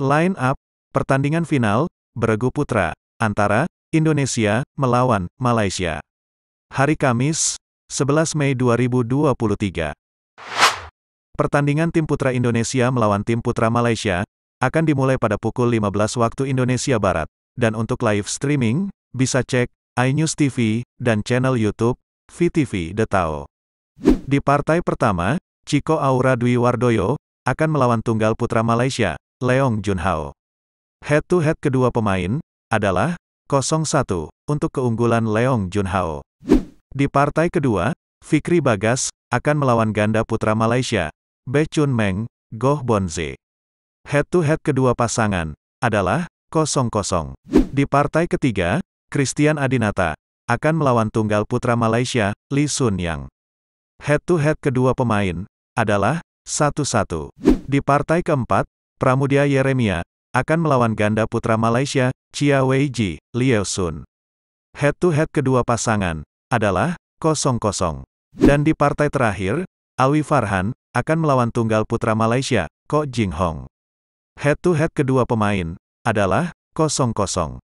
Line up, pertandingan final, beregu putra, antara, Indonesia, melawan, Malaysia. Hari Kamis, 11 Mei 2023. Pertandingan tim putra Indonesia melawan tim putra Malaysia, akan dimulai pada pukul 15 waktu Indonesia Barat. Dan untuk live streaming, bisa cek, iNews TV, dan channel Youtube, VTV Tao. Di partai pertama, Chico Aura Dwi Wardoyo, akan melawan tunggal putra Malaysia, Leong Jun Junhao. Head-to-head kedua pemain adalah 0-1 untuk keunggulan Leong Jun Junhao. Di partai kedua, Fikri Bagas akan melawan ganda putra Malaysia, Chun Meng, Goh Bonze. Head-to-head kedua pasangan adalah 0-0. Di partai ketiga, Christian Adinata akan melawan tunggal putra Malaysia, Lee Sun Yang. head to -head kedua pemain adalah 1-1. Di partai keempat, Pramudia Yeremia, akan melawan ganda putra Malaysia, Chia Wei Ji, Liu Sun. Head-to-head -head kedua pasangan adalah kosong kosong. Dan di partai terakhir, Alwi Farhan akan melawan tunggal putra Malaysia, Ko Jing Hong. Head-to-head -head kedua pemain adalah kosong kosong.